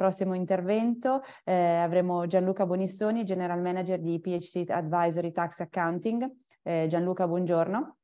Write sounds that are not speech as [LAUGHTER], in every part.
prossimo intervento eh, avremo Gianluca Bonissoni, General Manager di PhD Advisory Tax Accounting. Eh, Gianluca, buongiorno.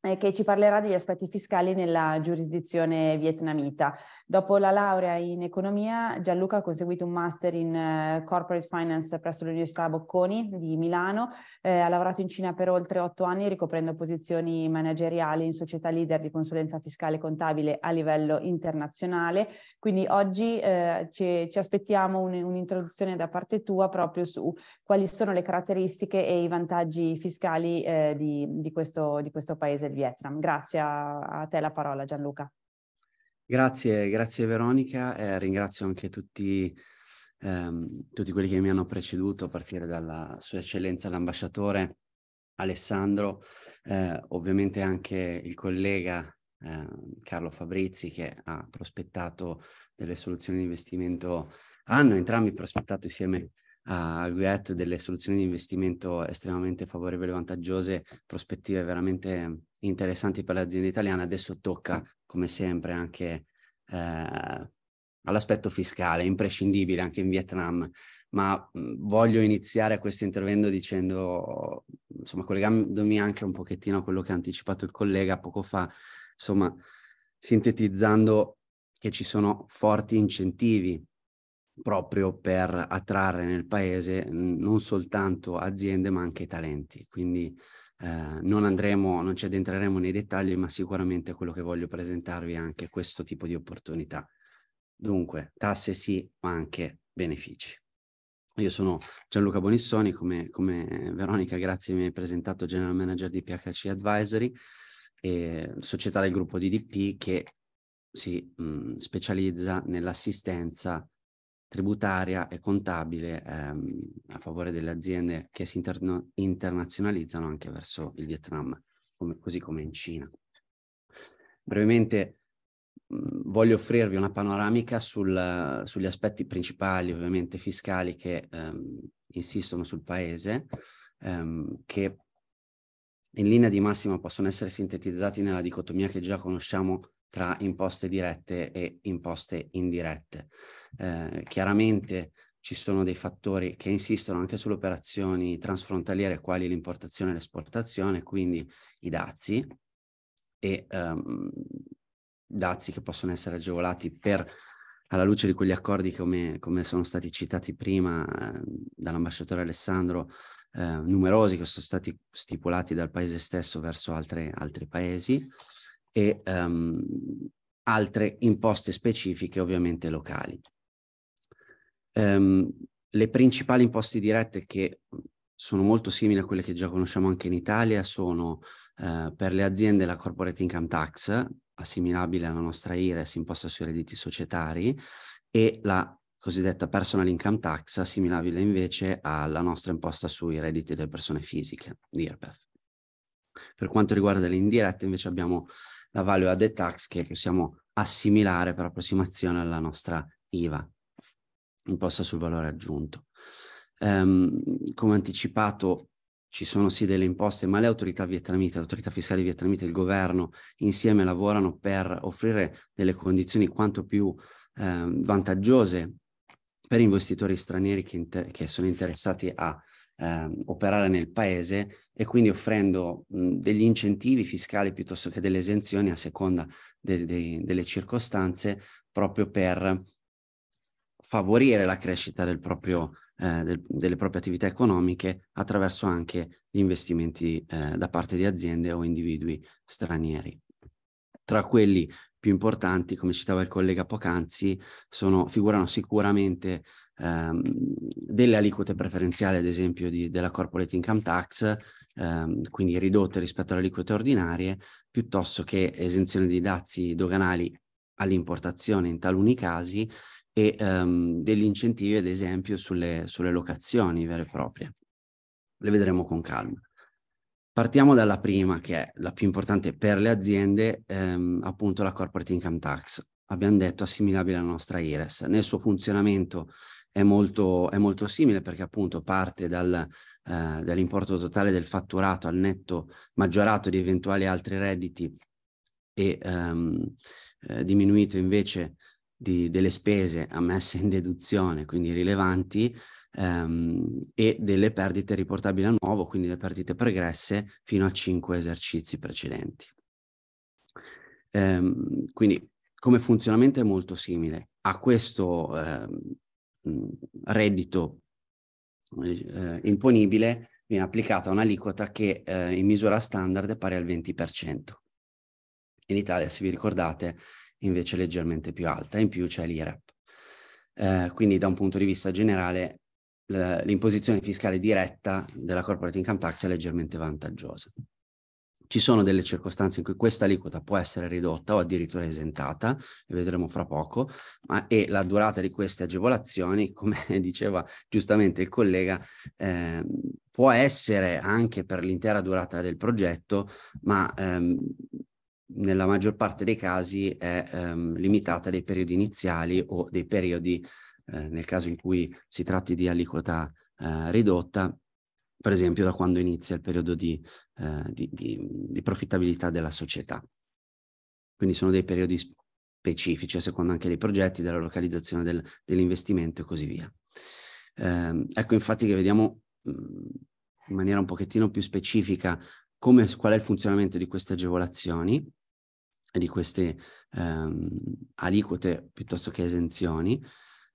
Eh, che ci parlerà degli aspetti fiscali nella giurisdizione vietnamita. Dopo la laurea in economia, Gianluca ha conseguito un master in uh, corporate finance presso l'Università Bocconi di Milano, eh, ha lavorato in Cina per oltre otto anni ricoprendo posizioni manageriali in società leader di consulenza fiscale e contabile a livello internazionale. Quindi oggi eh, ci, ci, aspettiamo un, un'introduzione da parte tua proprio su quali sono le caratteristiche e i vantaggi fiscali eh, di, di, questo, di questo paese del Vietnam. Grazie a, a te la parola Gianluca. Grazie, grazie Veronica, eh, ringrazio anche tutti, ehm, tutti, quelli che mi hanno preceduto, a partire dalla Sua Eccellenza l'Ambasciatore Alessandro, eh, ovviamente anche il collega eh, Carlo Fabrizi che ha prospettato delle soluzioni di investimento, hanno entrambi prospettato insieme a Guet delle soluzioni di investimento estremamente favorevoli e vantaggiose, prospettive veramente interessanti per le aziende italiane. Adesso tocca, come sempre, anche eh, all'aspetto fiscale, imprescindibile anche in Vietnam. Ma mm, voglio iniziare questo intervento dicendo, insomma, collegandomi anche un pochettino a quello che ha anticipato il collega poco fa, insomma, sintetizzando che ci sono forti incentivi proprio per attrarre nel paese non soltanto aziende ma anche talenti. Quindi eh, non andremo, non ci addentreremo nei dettagli, ma sicuramente quello che voglio presentarvi è anche questo tipo di opportunità. Dunque, tasse sì, ma anche benefici. Io sono Gianluca Bonissoni, come, come Veronica, grazie mi hai presentato General Manager di PHC Advisory, eh, società del gruppo DDP che si mh, mm, specializza nell'assistenza tributaria e contabile ehm, a favore delle aziende che si interno- internazionalizzano anche verso il Vietnam, come, così come in Cina. Brevemente mh, voglio offrirvi una panoramica sul, sugli aspetti principali, ovviamente fiscali, che ehm, insistono sul paese, ehm, che in linea di massima possono essere sintetizzati nella dicotomia che già conosciamo tra imposte dirette e imposte indirette. Eh, chiaramente ci sono dei fattori che insistono anche sulle operazioni transfrontaliere quali l'importazione e l'esportazione, quindi i dazi e um, dazi che possono essere agevolati per, alla luce di quegli accordi come, come sono stati citati prima eh, dall'ambasciatore Alessandro, eh, numerosi che sono stati stipulati dal paese stesso verso altre, altri paesi e um, altre imposte specifiche ovviamente locali. Um, le principali imposte dirette che sono molto simili a quelle che già conosciamo anche in Italia sono uh, per le aziende la corporate income tax, assimilabile alla nostra IRES imposta sui redditi societari, e la cosiddetta personal income tax, assimilabile invece alla nostra imposta sui redditi delle persone fisiche, l'IRPEF. Per quanto riguarda le indirette, invece abbiamo la value added tax che possiamo assimilare per approssimazione alla nostra IVA, imposta sul valore aggiunto. Um, come anticipato, ci sono sì delle imposte, ma le autorità vietnamite, l'autorità fiscale vietnamite e il governo insieme lavorano per offrire delle condizioni quanto più eh, vantaggiose per investitori stranieri che, inter- che sono interessati a eh, operare nel paese e quindi offrendo mh, degli incentivi fiscali piuttosto che delle esenzioni a seconda de- de- delle circostanze proprio per favorire la crescita del proprio, eh, del, delle proprie attività economiche attraverso anche gli investimenti eh, da parte di aziende o individui stranieri. Tra quelli più importanti, come citava il collega poc'anzi, sono, figurano sicuramente ehm, delle aliquote preferenziali, ad esempio di, della corporate income tax, ehm, quindi ridotte rispetto alle aliquote ordinarie, piuttosto che esenzione di dazi doganali all'importazione in taluni casi e ehm, degli incentivi, ad esempio, sulle, sulle locazioni vere e proprie. Le vedremo con calma. Partiamo dalla prima, che è la più importante per le aziende, ehm, appunto la corporate income tax. Abbiamo detto assimilabile alla nostra IRES. Nel suo funzionamento è molto, è molto simile perché appunto parte dal, eh, dall'importo totale del fatturato al netto maggiorato di eventuali altri redditi e ehm, eh, diminuito invece di, delle spese ammesse in deduzione, quindi rilevanti, ehm, e delle perdite riportabili a nuovo, quindi le perdite pregresse fino a 5 esercizi precedenti. Ehm, quindi come funzionamento è molto simile. A questo ehm, mm, reddito eh, imponibile viene applicata un'aliquota che eh, in misura standard è pari al 20%. In Italia, se vi ricordate, invece leggermente più alta, in più c'è l'IREP. Eh, quindi da un punto di vista generale l'imposizione fiscale diretta della corporate income tax è leggermente vantaggiosa. Ci sono delle circostanze in cui questa aliquota può essere ridotta o addirittura esentata, le vedremo fra poco, ma e la durata di queste agevolazioni, [LAUGHS] come diceva giustamente il collega, eh, può essere anche per l'intera durata del progetto, ma ehm, nella maggior parte dei casi è ehm, limitata dai periodi iniziali o dei periodi eh, nel caso in cui si tratti di aliquota eh, ridotta, per esempio da quando inizia il periodo di, eh, di, di, di, profittabilità della società. Quindi sono dei periodi specifici a seconda anche dei progetti, della localizzazione del, dell'investimento e così via. Ehm, ecco infatti che vediamo mm, in maniera un pochettino più specifica come, qual è il funzionamento di queste agevolazioni e di queste ehm, aliquote piuttosto che esenzioni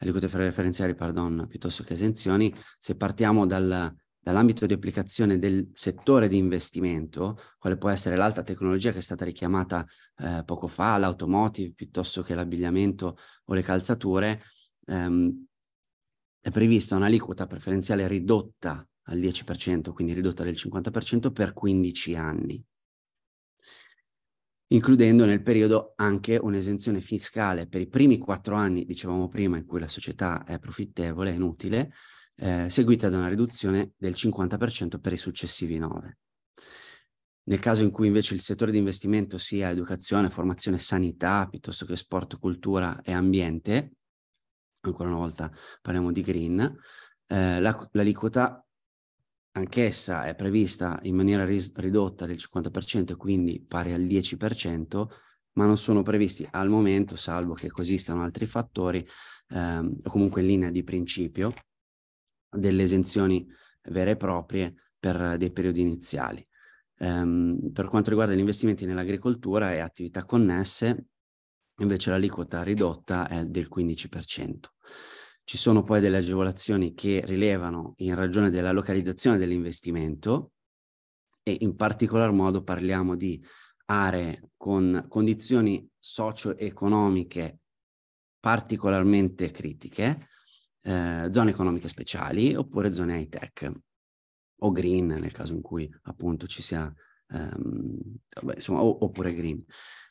aliquote preferenziali pardon, piuttosto che esenzioni, se partiamo dal, dall'ambito di applicazione del settore di investimento, quale può essere l'alta tecnologia che è stata richiamata eh, poco fa, l'automotive piuttosto che l'abbigliamento o le calzature, ehm, è prevista un'aliquota preferenziale ridotta al 10%, quindi ridotta del 50% per 15 anni includendo nel periodo anche un'esenzione fiscale per i primi quattro anni, dicevamo prima, in cui la società è profittevole, è inutile, eh, seguita da una riduzione del 50% per i successivi nove. Nel caso in cui invece il settore di investimento sia educazione, formazione, sanità, piuttosto che sport, cultura e ambiente, ancora una volta parliamo di green, eh, la, l'aliquota anch'essa è prevista in maniera ris- ridotta del 50%, quindi pari al 10%, ma non sono previsti al momento, salvo che esistano altri fattori, ehm, o comunque in linea di principio, delle esenzioni vere e proprie per dei periodi iniziali. Ehm, per quanto riguarda gli investimenti nell'agricoltura e attività connesse, invece l'aliquota ridotta è del 15%. Ci sono poi delle agevolazioni che rilevano in ragione della localizzazione dell'investimento e in particolar modo parliamo di aree con condizioni socio-economiche particolarmente critiche, eh, zone economiche speciali oppure zone high tech o green nel caso in cui appunto ci sia, ehm, insomma, o, oppure green.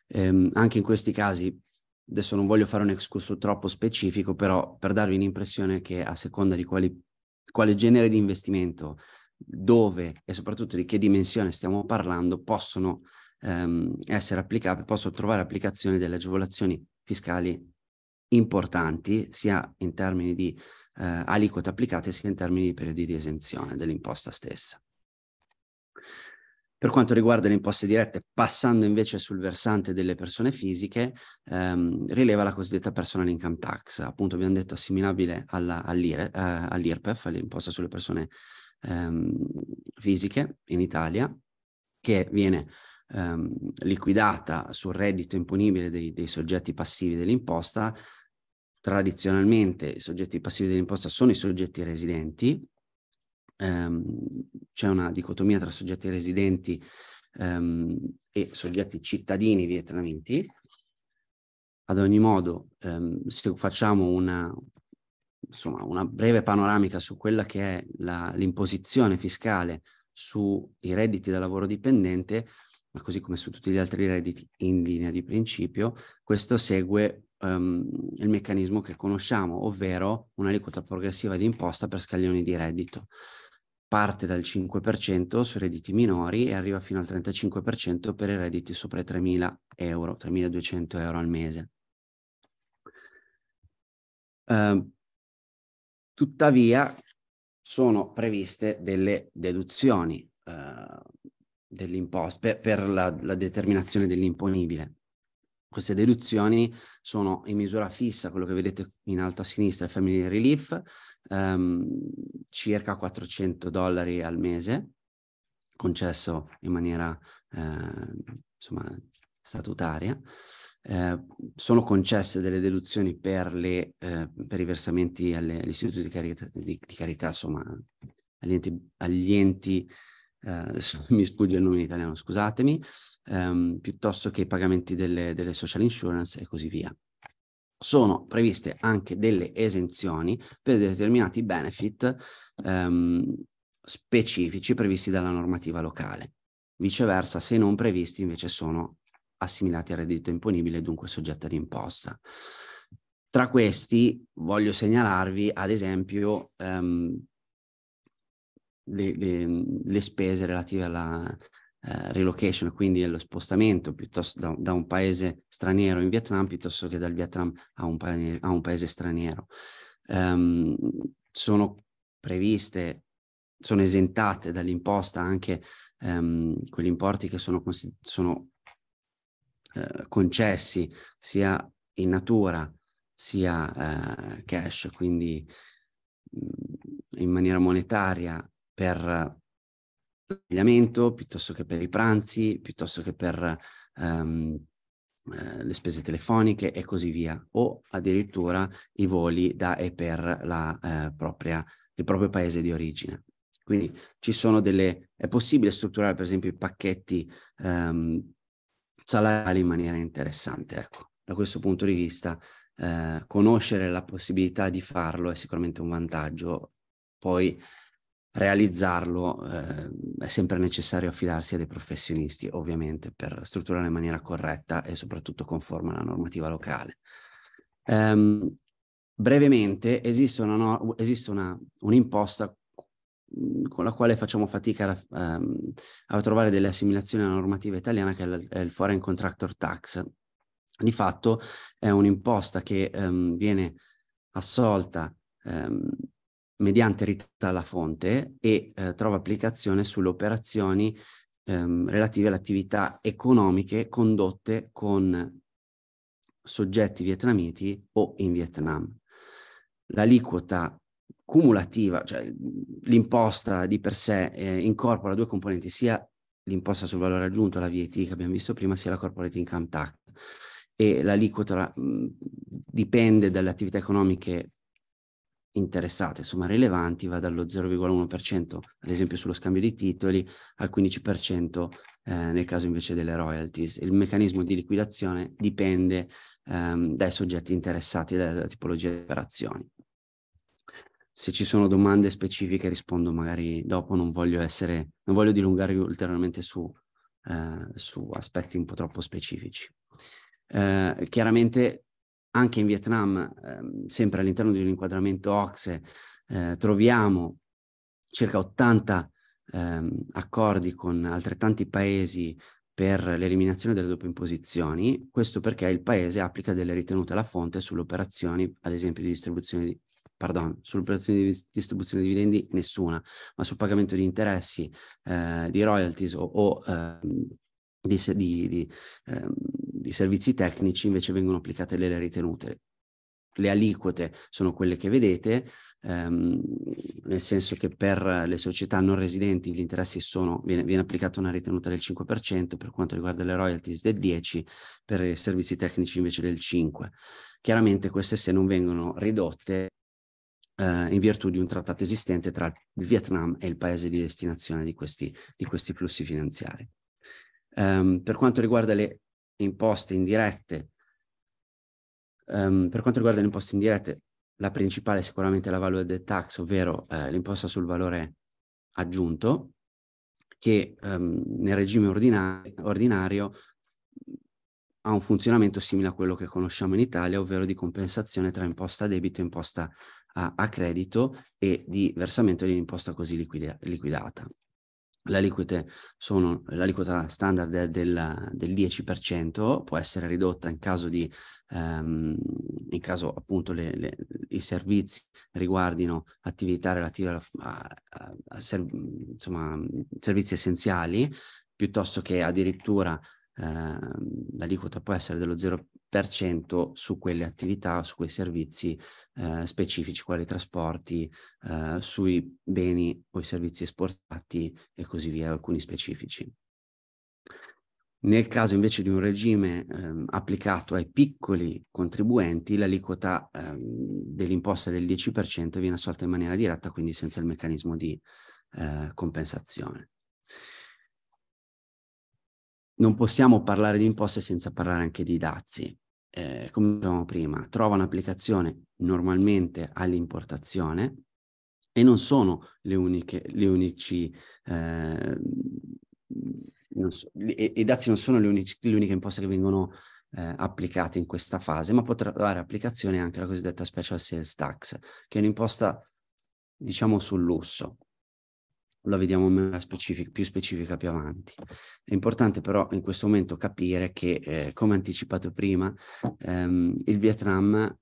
Ehm, anche in questi casi adesso non voglio fare un excursus troppo specifico, però per darvi un'impressione che a seconda di quali, quale genere di investimento, dove e soprattutto di che dimensione stiamo parlando, possono ehm, essere applicate, possono trovare applicazioni delle agevolazioni fiscali importanti, sia in termini di eh, aliquote applicate, sia in termini di periodi di esenzione dell'imposta stessa. Per quanto riguarda le imposte dirette, passando invece sul versante delle persone fisiche, ehm, rileva la cosiddetta personal income tax, appunto abbiamo detto assimilabile alla, all'IRE, eh, all'IRPEF, all'imposta sulle persone ehm, fisiche in Italia, che viene ehm, liquidata sul reddito imponibile dei, dei soggetti passivi dell'imposta. Tradizionalmente i soggetti passivi dell'imposta sono i soggetti residenti, ehm, c'è una dicotomia tra soggetti residenti ehm, e soggetti cittadini vietnamiti. Ad ogni modo, ehm, se facciamo una, insomma, una breve panoramica su quella che è la, l'imposizione fiscale sui redditi da lavoro dipendente, ma così come su tutti gli altri redditi in linea di principio, questo segue um, il meccanismo che conosciamo, ovvero un'aliquota progressiva di imposta per scaglioni di reddito parte dal 5% sui redditi minori e arriva fino al 35% per i redditi sopra i 3.000 euro, 3.200 euro al mese. Uh, tuttavia sono previste delle deduzioni uh, ehm, dell'imposta per, per la, la determinazione dell'imponibile. Queste deduzioni sono in misura fissa, quello che vedete in alto a sinistra, Family Relief, um, circa 400 dollari al mese, concesso in maniera eh, insomma, statutaria. Eh, sono concesse delle deduzioni per, le, eh, per i versamenti alle, istituti di carità, di, di carità insomma, agli enti, agli enti eh, [LAUGHS] mi sfugge il nome in italiano, scusatemi, ehm, piuttosto che i pagamenti delle, delle social insurance e così via sono previste anche delle esenzioni per determinati benefit ehm, specifici previsti dalla normativa locale. Viceversa, se non previsti, invece sono assimilati al reddito imponibile e dunque soggetti ad imposta. Tra questi voglio segnalarvi, ad esempio, ehm, le, le, le, spese relative alla, eh, relocation, quindi lo spostamento piuttosto da, da, un paese straniero in Vietnam piuttosto che dal Vietnam a un, pa- a un paese straniero. Um, sono previste, sono esentate dall'imposta anche um, quegli importi che sono, sono eh, concessi sia in natura sia eh, cash, quindi mm, in maniera monetaria per l'abbigliamento, piuttosto che per i pranzi, piuttosto che per um, eh, le spese telefoniche e così via, o addirittura i voli da e per la, eh, propria, il proprio paese di origine. Quindi ci sono delle, è possibile strutturare per esempio i pacchetti um, salariali in maniera interessante. Ecco, da questo punto di vista eh, conoscere la possibilità di farlo è sicuramente un vantaggio. Poi realizzarlo eh, è sempre necessario affidarsi a dei professionisti, ovviamente, per strutturare in maniera corretta e soprattutto conforme alla normativa locale. Um, brevemente, esiste, una no- esiste una, un'imposta mm, con la quale facciamo fatica a, um, a trovare delle assimilazioni alla normativa italiana, che è, l- è il Foreign Contractor Tax. Di fatto è un'imposta che um, viene assolta mediante ritratta alla fonte e eh, trova applicazione sulle operazioni ehm, relative alle attività economiche condotte con soggetti vietnamiti o in Vietnam. L'aliquota cumulativa, cioè l'imposta di per sé eh, incorpora due componenti, sia l'imposta sul valore aggiunto, la VAT che abbiamo visto prima, sia la corporate income tax e l'aliquota dipende dalle attività economiche interessate, insomma rilevanti, va dallo 0,1% ad esempio sullo scambio di titoli al 15% eh, nel caso invece delle royalties. Il meccanismo di liquidazione dipende ehm, dai soggetti interessati dalla, dalla tipologia di operazioni. Se ci sono domande specifiche rispondo magari dopo, non voglio, essere, non voglio dilungarvi ulteriormente su, eh, su aspetti un po' troppo specifici. Eh, chiaramente anche in Vietnam, ehm, sempre all'interno di un inquadramento OXE, eh, troviamo circa 80 ehm, accordi con altrettanti paesi per l'eliminazione delle doppie imposizioni, questo perché il paese applica delle ritenute alla fonte sulle operazioni, ad esempio, di distribuzione di, pardon, sull'operazione di distribuzione di dividendi nessuna, ma sul pagamento di interessi, eh, di royalties o, o eh, di, di, di, eh, di servizi tecnici invece vengono applicate le ritenute. Le aliquote sono quelle che vedete, ehm, nel senso che per le società non residenti gli interessi sono, viene, viene applicata una ritenuta del 5%, per quanto riguarda le royalties del 10%, per i servizi tecnici invece del 5%. Chiaramente queste se non vengono ridotte eh, in virtù di un trattato esistente tra il Vietnam e il paese di destinazione di questi, di questi flussi finanziari. Um, per quanto riguarda le imposte indirette, um, per quanto riguarda le imposte indirette, la principale è sicuramente la value added tax, ovvero eh, l'imposta sul valore aggiunto, che um, nel regime ordina- ordinario ha un funzionamento simile a quello che conosciamo in Italia, ovvero di compensazione tra imposta a debito e imposta a, a credito e di versamento dell'imposta così liquida- liquidata le aliquote sono l'aliquota standard del, del, 10%, può essere ridotta in caso, di, ehm, in caso appunto le, le, i servizi riguardino attività relative alla, a, a, a serv, insomma, servizi essenziali, piuttosto che addirittura Ehm, l'aliquota può essere dello 0% su quelle attività, su quei servizi eh, specifici, quali trasporti, eh, sui beni o i servizi esportati e così via, alcuni specifici. Nel caso invece di un regime ehm, applicato ai piccoli contribuenti, l'aliquota ehm, dell'imposta del 10% viene assolta in maniera diretta, quindi senza il meccanismo di eh, compensazione non possiamo parlare di imposte senza parlare anche di dazi. Eh, come dicevamo prima, trova un'applicazione normalmente all'importazione e non sono le uniche, le unici, eh, so, i dazi non sono le, unici, le, uniche imposte che vengono eh, applicate in questa fase, ma può trovare applicazione anche la cosiddetta special sales tax, che è un'imposta diciamo sul lusso, la vediamo specific- più specifica più avanti. È importante però in questo momento capire che, eh, come anticipato prima, ehm, il Vietnam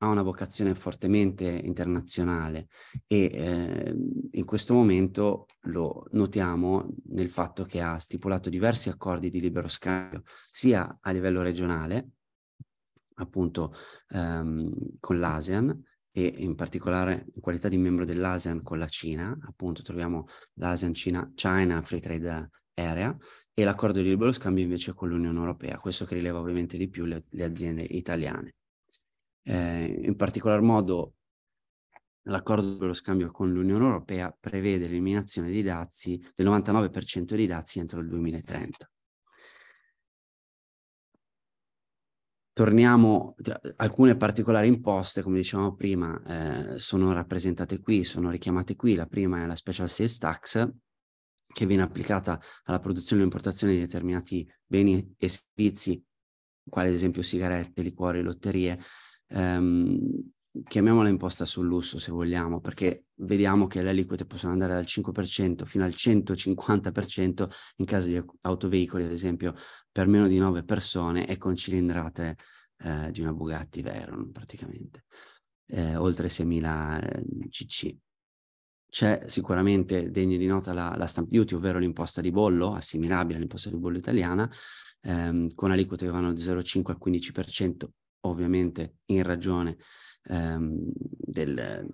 ha una vocazione fortemente internazionale e eh, in questo momento lo notiamo nel fatto che ha stipulato diversi accordi di libero scambio, sia a livello regionale, appunto ehm, con l'ASEAN, e in particolare in qualità di membro dell'ASEAN con la Cina, appunto troviamo l'ASEAN China, China Free Trade Area e l'accordo di libero scambio invece con l'Unione Europea, questo che rileva ovviamente di più le, le aziende italiane. Eh, in particolar modo l'accordo di libero scambio con l'Unione Europea prevede l'eliminazione dei dazi del 99% dei dazi entro il 2030. torniamo, cioè, alcune particolari imposte, come dicevamo prima, eh, sono rappresentate qui, sono richiamate qui. La prima è la Special Sales Tax, che viene applicata alla produzione e importazione di determinati beni e servizi, quali ad esempio sigarette, liquori, lotterie, ehm, chiamiamola imposta sul lusso se vogliamo, perché vediamo che le aliquote possono andare dal 5% fino al 150% in caso di autoveicoli, ad esempio, per meno di 9 persone e con cilindrate eh, di una Bugatti Veyron praticamente, eh, oltre 6.000 eh, cc. C'è sicuramente degna di nota la, la stamp duty, ovvero l'imposta di bollo, assimilabile all'imposta di bollo italiana, ehm, con aliquote che vanno da 0,5 al 15% ovviamente in ragione ehm, del,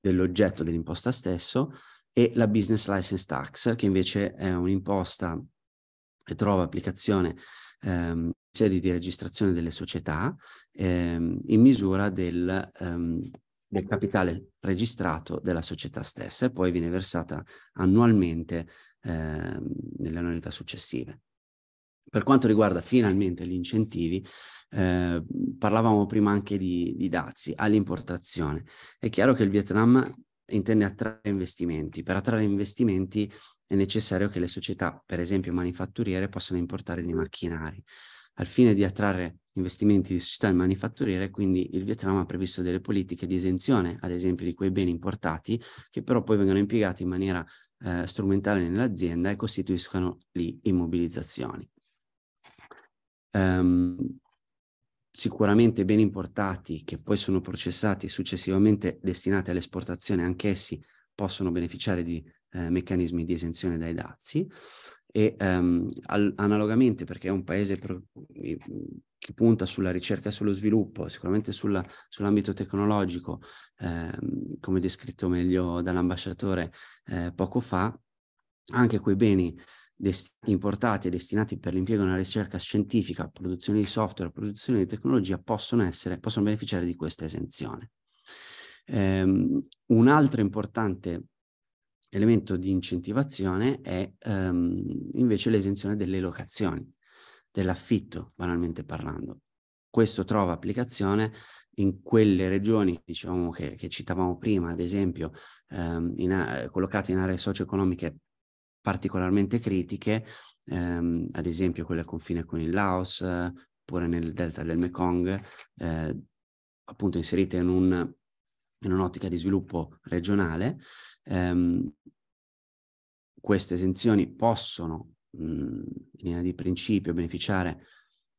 dell'oggetto dell'imposta stesso, e la business license tax, che invece è un'imposta che trova applicazione ehm, sedi di registrazione delle società ehm, in misura del, ehm, del, capitale registrato della società stessa e poi viene versata annualmente ehm, nelle annualità successive. Per quanto riguarda finalmente gli incentivi, Ehm, parlavamo prima anche di, di dazi all'importazione. È chiaro che il Vietnam intende attrarre investimenti. Per attrarre investimenti è necessario che le società, per esempio manifatturiere, possano importare dei macchinari. Al fine di attrarre investimenti di società e manifatturiere, quindi il Vietnam ha previsto delle politiche di esenzione, ad esempio, di quei beni importati, che però poi vengono impiegati in maniera eh, strumentale nell'azienda e costituiscono lì immobilizzazioni. Um, sicuramente beni importati che poi sono processati e successivamente destinati all'esportazione, anch'essi possono beneficiare di eh, meccanismi di esenzione dai dazi e um, al- analogamente perché è un paese pro- che punta sulla ricerca e sullo sviluppo, sicuramente sulla, sull'ambito tecnologico, ehm, come descritto meglio dall'ambasciatore eh, poco fa, anche quei beni dest- importati e destinati per l'impiego nella ricerca scientifica, produzione di software, produzione di tecnologia possono, essere, possono beneficiare di questa esenzione. Um, un altro importante elemento di incentivazione è um, invece l'esenzione delle locazioni, dell'affitto, banalmente parlando. Questo trova applicazione in quelle regioni, diciamo, che, che citavamo prima, ad esempio, um, in, uh, collocate in aree socio-economiche particolarmente critiche, ehm, ad esempio quelle al confine con il Laos, eh, oppure nel delta del Mekong, eh, appunto inserite in, un, in, un'ottica di sviluppo regionale. Ehm, queste esenzioni possono, mh, in linea di principio, beneficiare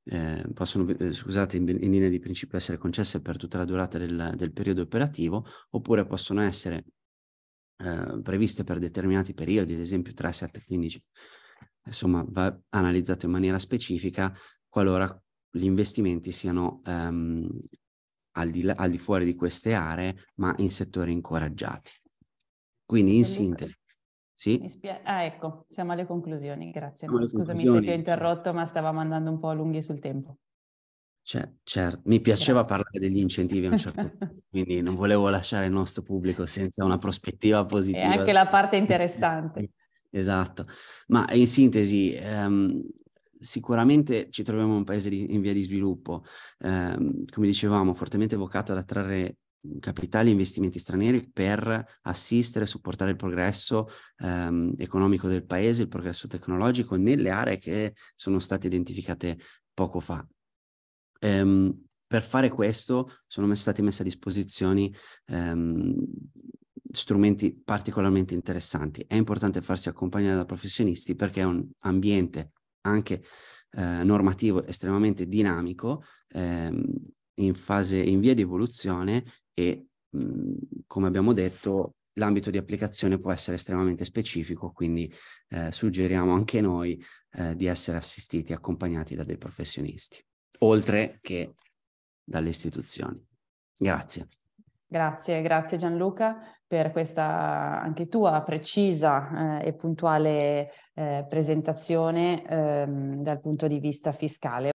eh, possono, eh, scusate, in, in, linea di principio essere concesse per tutta la durata del, del periodo operativo, oppure possono essere eh, previste per determinati periodi, ad esempio 3, 7, 15, insomma va analizzato in maniera specifica qualora gli investimenti siano ehm, al, di al, di fuori di queste aree, ma in settori incoraggiati. Quindi in sintesi. Sì? Spia- ah, ecco, siamo alle conclusioni, grazie. Siamo Scusami conclusioni. se ti ho interrotto, ma stavamo andando un po' lunghi sul tempo. Cioè, certo, mi piaceva certo. parlare degli incentivi a un certo [LAUGHS] punto, quindi non volevo lasciare il nostro pubblico senza una prospettiva positiva. E anche la parte [LAUGHS] interessante. Esatto, ma in sintesi, ehm, sicuramente ci troviamo in un paese di, in via di sviluppo, ehm, come dicevamo, fortemente vocato ad attrarre mhmm, capitali e investimenti stranieri per assistere e supportare il progresso ehm, economico del paese, il progresso tecnologico nelle aree che sono state identificate poco fa Ehm, per fare questo sono stati messi a disposizione ehm, strumenti particolarmente interessanti. È importante farsi accompagnare da professionisti perché è un ambiente anche eh, normativo estremamente dinamico, ehm, in, fase, in via di evoluzione e mh, mhmm, come abbiamo detto l'ambito di applicazione può essere estremamente specifico, quindi eh, suggeriamo anche noi eh, di essere assistiti e accompagnati da dei professionisti oltre che dalle istituzioni. Grazie. Grazie, grazie Gianluca per questa anche tua precisa eh, e puntuale eh, presentazione ehm, dal punto di vista fiscale.